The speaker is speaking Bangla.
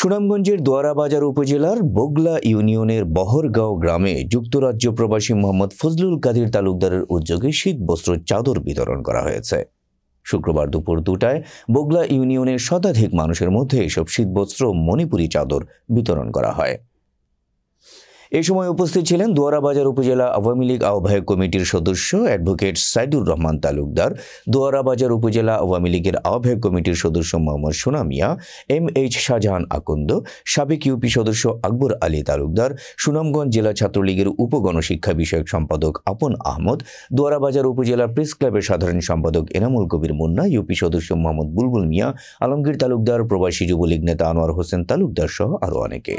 সুনামগঞ্জের দোয়ারাবাজার উপজেলার বগলা ইউনিয়নের বহরগাঁও গ্রামে যুক্তরাজ্য প্রবাসী মোহাম্মদ ফজলুল কাদির তালুকদারের উদ্যোগে বস্ত্র চাদর বিতরণ করা হয়েছে শুক্রবার দুপুর দুটায় বগলা ইউনিয়নের শতাধিক মানুষের মধ্যে এসব শীতবস্ত্র মণিপুরি চাদর বিতরণ করা হয় এ সময় উপস্থিত ছিলেন দোয়ারাবাজার উপজেলা আওয়ামী লীগ আহ্বায়ক কমিটির সদস্য অ্যাডভোকেট সাইদুর রহমান তালুকদার দোয়ারাবাজার উপজেলা আওয়ামী লীগের আহ্বায়ক কমিটির সদস্য মোহাম্মদ সোনামিয়া এম এইচ শাহজাহান আকন্দ সাবেক ইউপি সদস্য আকবর আলী তালুকদার সুনামগঞ্জ জেলা ছাত্রলীগের উপগণশিক্ষা বিষয়ক সম্পাদক আপন আহমদ দোয়ারাবাজার উপজেলা প্রেস ক্লাবের সাধারণ সম্পাদক এনামুল কবির মুন্না ইউপি সদস্য মোহাম্মদ বুলবুল মিয়া আলমগীর তালুকদার প্রবাসী যুবলীগ নেতা আনোয়ার হোসেন তালুকদার সহ আরও অনেকে